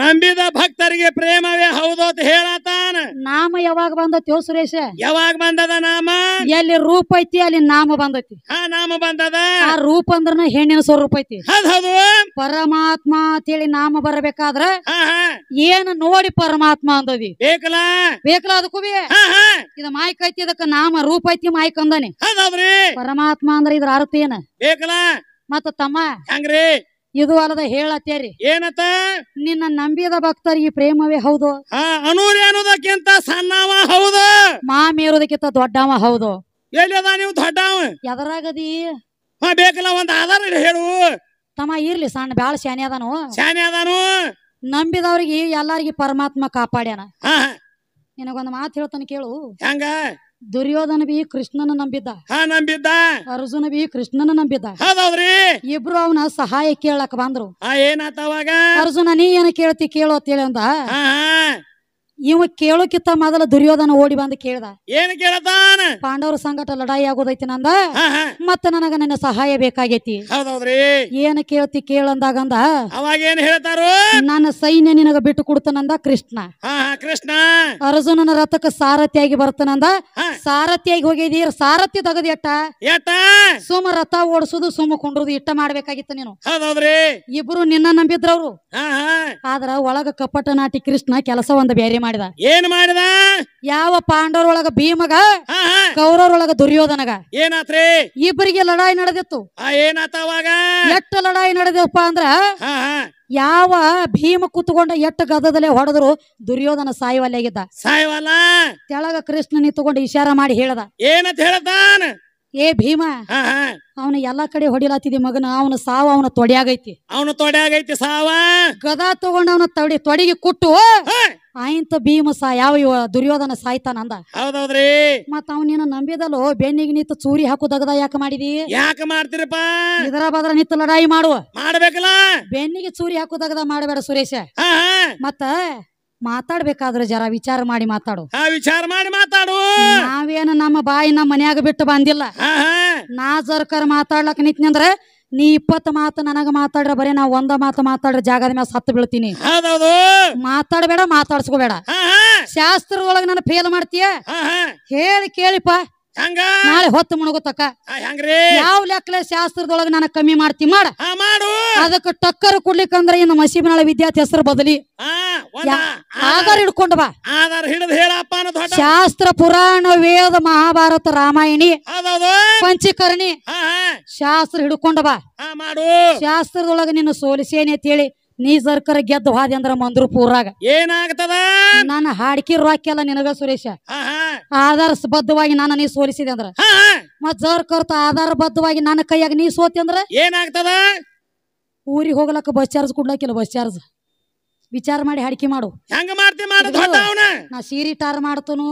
ನಂಬಿದ ಭಕ್ತರಿಗೆ ಪ್ರೇಮವೇ ಹೌದು ಅಂತ ಹೇಳತಾನ ನಾಮ ಯಾವಾಗ ಬಂದತ್ಯೋ ಸುರೇಶ ಯಾವಾಗ ಬಂದದ ನಾಮ ಎಲ್ಲಿ ರೂಪ ಐತಿ ಅಲ್ಲಿ ನಾಮ ಬಂದೈತಿ ಹಾ ನಾಮ ಬಂದದ ಆ ರೂಪ ಅಂದ್ರನ ಹೆಣ್ಣಿನ ಸ್ವರೂಪ ಐತಿ ಹೌದು ಪರಮಾತ್ಮ ಅಂತ ಹೇಳಿ ನಾಮ ಬರಬೇಕಾದ್ರ ಏನು ನೋಡಿ ಪರಮಾತ್ಮ ಅಂದದಿ ಬೇಕಲ್ಲ ಬೇಕಲ್ಲ ಅದಕ್ಕೂ ಇದು ಹಾ ಇದ ಐತಿ ಇದಕ್ಕ ನಾಮ ರೂಪ ಐತಿ ಮಾಯ್ಕ್ ಅಂದಾನೆ ಪರಮಾತ್ಮ ಅಂದ್ರ ಇದ್ರ ಅರ್ಥ ಏನ ಬೇಕಲ್ಲ ಮತ್ತ ತಮ್ಮ ಹಂಗ್ರಿ ಇದು ಅಲ್ಲದ ಹೇಳತ್ತೇರಿ ಏನತ್ತ ನಿನ್ನ ನಂಬಿದ ಭಕ್ತರಿಗೆ ಪ್ರೇಮವೇ ಹೌದು ಆ ಅನೂರಿ ಅನ್ನೋದಕ್ಕಿಂತ ಸಣ್ಣವ ಹೌದು ಮಾಮೇರೋದಕ್ಕಿಂತ ದೊಡ್ಡವ ಹೌದು ಎಲ್ಲಿದ ನೀವು ದೊಡ್ಡವ ಎದರಾಗದಿ ಹಾ ಬೇಕಲ್ಲ ಒಂದ್ ಆಧಾರ ಹೇಳು ತಮ್ಮ ಇರ್ಲಿ ಸಣ್ಣ ಬ್ಯಾಳ ಶಾನೆ ಅದಾನು ಶಾನೆ ಅದಾನು ನಂಬಿದವ್ರಿಗೆ ಎಲ್ಲಾರಿಗೆ ಪರಮಾತ್ಮ ಕಾಪಾಡ್ಯಾನ ನಿನಗೊಂದು ಮಾತು ಹೇಳ್ತಾನೆ ಕೇಳು ಹಂಗ ದುರ್ಯೋಧನ ಬಿ ಕೃಷ್ಣನ ನಂಬಿದ್ದ ನಂಬಿದ್ದ ಅರ್ಜುನ ಬಿ ಕೃಷ್ಣನ ನಂಬಿದ್ದ ಇಬ್ರು ಅವನ ಸಹಾಯ ಕೇಳಕ್ ಬಂದ್ರು ಅರ್ಜುನ ನೀ ಏನ ಕೇಳ್ತಿ ಕೇಳು ಹೇಳಿ ಅಂದ ಇವ ಕೇಳೋಕಿತ್ತ ಮೊದಲ ದುರ್ಯೋಧನ ಓಡಿ ಬಂದು ಕೇಳ್ದ ಏನ್ ಕೇಳತಾನ ಪಾಂಡವರ ಸಂಗಟ ಲಡಾಯಿ ಆಗೋದೈತಿ ನಂದ ಮತ್ತ ನನಗ ನಿನ್ನ ಸಹಾಯ ಬೇಕಾಗೈತಿ ಹೌದೌದ್ರಿ ಏನ್ ಕೇಳ್ತಿ ಕೇಳಂದಾಗಂದ ಅವಾಗ ಏನ್ ಹೇಳ್ತಾರು ನನ್ನ ಸೈನ್ಯ ನಿನಗ ಬಿಟ್ಟು ಕೊಡ್ತಾನಂದ ಕೃಷ್ಣ ಕೃಷ್ಣ ಅರ್ಜುನನ ರಥಕ್ಕ ಸಾರಥಿಯಾಗಿ ಬರ್ತನಂದ ಸಾರಥಿಯಾಗಿ ಹೋಗಿದಿ ಸಾರಥಿ ತಗದ್ ಎಟ್ಟ ಸುಮ ರಥ ಓಡಿಸುದು ಸುಮ ಕುಂಡ್ರದು ಇಟ್ಟ ಮಾಡ್ಬೇಕಾಗಿತ್ತು ನೀನು ಹೌದೌದ್ರಿ ಇಬ್ರು ನಿನ್ನ ನಂಬಿದ್ರವ್ರು ಆದ್ರ ಒಳಗ ಕಪಟ ನಾಟಿ ಕೃಷ್ಣ ಕೆಲಸ ಒಂದ್ ಬೇರೆ ಮಾಡಿದ ಏನ್ ಮಾಡಿದ ಯಾವ ಪಾಂಡವರೊಳಗ ಭೀಮಗ ಕೌರವರೊಳಗ ದುರ್ಯೋಧನಗ ಏನಾತ್ರಿ ಇಬ್ಬರಿಗೆ ಲಡಾಯಿ ನಡೆದಿತ್ತು ಏನಾತವಾಗ ಅವಾಗ ಲಡಾಯಿ ನಡೆದಪ್ಪ ಅಂದ್ರ ಯಾವ ಭೀಮ ಕುತ್ಕೊಂಡ ಎಟ್ಟ ಗದದಲ್ಲೇ ಹೊಡೆದ್ರು ದುರ್ಯೋಧನ ಸಾಯುವಲ್ಲೇ ಆಗಿದ್ದ ಸಾಯವಲ್ಲ ತೆಳಗ ಕೃಷ್ಣ ನಿಂತುಕೊಂಡು ಇಶಾರ ಮಾಡಿ ಹೇಳದ ಏನಂತ ಹೇಳದಾನ ಏ ಭೀಮ ಅವನ ಎಲ್ಲಾ ಕಡೆ ಹೊಡಿಲಾತಿದಿ ಮಗನ ಅವನ ಸಾವ ಅವನ ತೊಡೆಯಾಗೈತಿ ಅವನ ತೊಡೆಯಾಗೈತಿ ಸಾವ ಗದಾ ತಗೊಂಡ ಅವನ ತೊಡಿ ತೊಡಿಗೆ ಕೊಟ್ಟು ಆಯಂತ ಭೀಮ ಸಾ ಯಾವ ದುರ್ಯೋಧನ ಅಂದ ಹೌದೌದ್ರಿ ಮತ್ತ ಅವನೇನ ನಂಬಿದಲ್ಲೋ ಬೆನ್ನಿಗೆ ನಿಂತು ಚೂರಿ ಹಾಕುದಗದ ಯಾಕ ಯಾಕೆ ಮಾಡಿದಿ ಯಾಕೆ ಮಾಡ್ತೀರಪ್ಪ ಇದರ ಬದ್ರ ನಿಂತು ಲಡಾಯಿ ಮಾಡುವ ಮಾಡ್ಬೇಕಲ್ಲ ಬೆನ್ನಿಗೆ ಚೂರಿ ಹಾಕು ಮಾಡಬೇಡ ಸುರೇಶ ಮತ್ತ ಮಾತಾಡ್ಬೇಕಾದ್ರೆ ಜರ ವಿಚಾರ ಮಾಡಿ ಮಾತಾಡು ವಿಚಾರ ಮಾಡಿ ಮಾತಾಡು ನಾವೇನ ನಮ್ಮ ಬಾಯಿ ನಮ್ಮ ಮನ್ಯಾಗ ಬಿಟ್ಟು ಬಂದಿಲ್ಲ ನಾ ಜರ್ಕರ್ ಮಾತಾಡ್ಲಕ್ ನಿಂತ್ನಂದ್ರೆ ನೀ ಇಪ್ಪತ್ತು ಮಾತು ನನಗ ಮಾತಾಡ್ರ ಬರೀ ನಾ ಒಂದ ಮಾತು ಮಾತಾಡ್ರ ಜಾಗದ ಮ್ಯಾಲ ಸತ್ತು ಬೀಳ್ತೀನಿ ಮಾತಾಡಬೇಡ ಮಾತಾಡ್ಸ್ಕೋಬೇಡ ಶಾಸ್ತ್ರದೊಳಗ ನಾನು ಫೇಲ್ ಮಾಡ್ತೀಯ ಹೇಳಿ ಕೇಳಿಪ್ಪ ನಾಳೆ ಹೊತ್ತು ಮುಣಗುತ್ತಕ್ಕ ಯಾವ ಲೆಕ್ಕಲೆ ಶಾಸ್ತ್ರದೊಳಗ ನಾನು ಕಮ್ಮಿ ಮಾಡ್ತಿ ಮಾಡ ಅದಕ್ಕೆ ಟಕ್ಕರ್ ಕೊಡ್ಲಿಕ್ಕಂದ್ರ ಇನ್ನು ಮಸೀಬ್ ವಿದ್ಯಾರ್ಥಿ ಹೆಸರು ಬದಲಿ ಆಧಾರ ಹಿಡ್ಕೊಂಡು ಆಧಾರ ಹಿಡಿದು ಹೇಳಪ್ಪ ಶಾಸ್ತ್ರ ಪುರಾಣ ವೇದ ಮಹಾಭಾರತ ರಾಮಾಯಣಿ ಪಂಚಕರ್ಣಿ ಶಾಸ್ತ್ರ ಹಿಡ್ಕೊಂಡು ಮಾಡು ಶಾಸ್ತ್ರದೊಳಗ ನೀನು ಸೋಲಿಸೇನೆ ಅಂತ ಹೇಳಿ ನೀ ಸರ್ಕಾರ ಗೆದ್ದು ಹಾದಿ ಅಂದ್ರ ಮಂದ್ರು ಪೂರಾಗ ಏನಾಗ್ತದ ನಾನು ಹಾಡ್ಕಿ ರೊಕ್ಕ ನಿನಗ ಸುರೇಶ ಆಧಾರ ಬದ್ಧವಾಗಿ ನಾನು ನೀ ಸೋಲಿಸಿದೆ ಅಂದ್ರ ಮತ್ ಜರ್ಕರ್ತ ಆಧಾರ ಬದ್ಧವಾಗಿ ನನ್ನ ಕೈಯಾಗ ನೀ ಸೋತಿ ಅಂದ್ರ ಏನಾಗ್ತದ ಊರಿಗೆ ಹೋಗ್ಲಕ್ಕ ಬಸ್ ಚಾರ್ಜ್ ಕೊಡ್ಲಕ್ಕಿಲ್ಲ ಬಸ್ ಚಾರ್ಜ್ ವಿಚಾರ ಮಾಡಿ ಹಡಿಕೆ ಮಾಡು ಹೆಂಗ ಮಾಡ್ತಿ ನಾ ಟಾರ್ ಮಾಡ್ತನು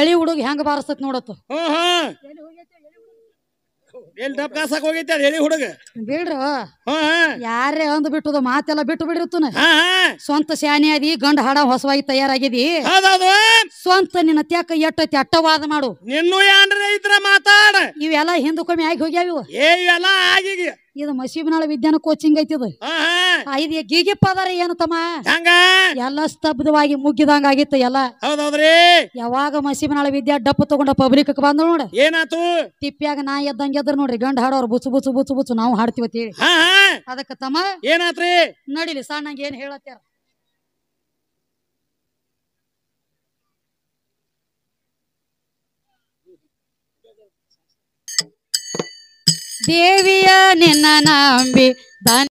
ಎಳಿ ಹುಡುಗ ಹೆಂಗ ಬಾರಿಸ್ತತ್ ನೋಡತ್ತು ಯಾರೇ ಅಂದ್ ಬಿಟ್ಟದ ಮಾತೆಲ್ಲ ಬಿಟ್ಟು ಬಿಡಿರ್ತನ ಸ್ವಂತ ಶಾನೆ ಆದಿ ಗಂಡ ಹಾಡ ಹೊಸವಾಗಿ ತಯಾರಾಗಿದಿ ಸ್ವಂತ ನಿನ್ನ ತ್ಯಾಕ ಎಟ್ಟೈತಿ ಅಟ್ಟವಾದ ಮಾಡು ನಿನ್ನೂ ಯಾನ್ರ ಇದ್ರ ಮಾತಾಡ ಇವೆಲ್ಲ ಹಿಂದಕ್ಕೊಮ್ಮೆ ಆಗಿ ಹೋಗ್ಯಾವ ಇವು ಎಲ್ಲ ಆಗಿ ಇದು ಮಸೀಬ್ನಾಳ ವಿಜ್ಞಾನ ಕೋಚಿಂಗ್ ಐತಿ ಇದು ಗೀಗಿ ಪದಾರ ಏನು ತಮ್ಮ ಎಲ್ಲ ಸ್ತಬ್ಧವಾಗಿ ಮುಗಿದಂಗ ಆಗಿತ್ತು ಎಲ್ಲ ಯಾವಾಗ ಮಸೀಬ್ನಾಳ ವಿದ್ಯಾ ಡಪ್ಪ ತಗೊಂಡ ಪಬ್ಲಿಕ್ ಬಂದ್ ನೋಡ ಏನಾತು ತಿಪ್ಪ್ಯಾಗ ನಾ ಎದ್ದಂಗ ಎದ್ರ ನೋಡ್ರಿ ಗಂಡ ಹಾಡೋರು ಬುಸು ಬುಸು ಬುಸು ಬುಸು ನಾವು ಹಾಡ್ತಿವತಿ ಅದಕ್ಕ ತಮ್ಮ ಏನಾತ್ರಿ ನಡಿಲಿ ಸಣ್ಣಂಗ ಏನ್ ಹೇಳತ್ತಾರ ದೇವಿಯ ನಿನ್ನ ನಂಬಿ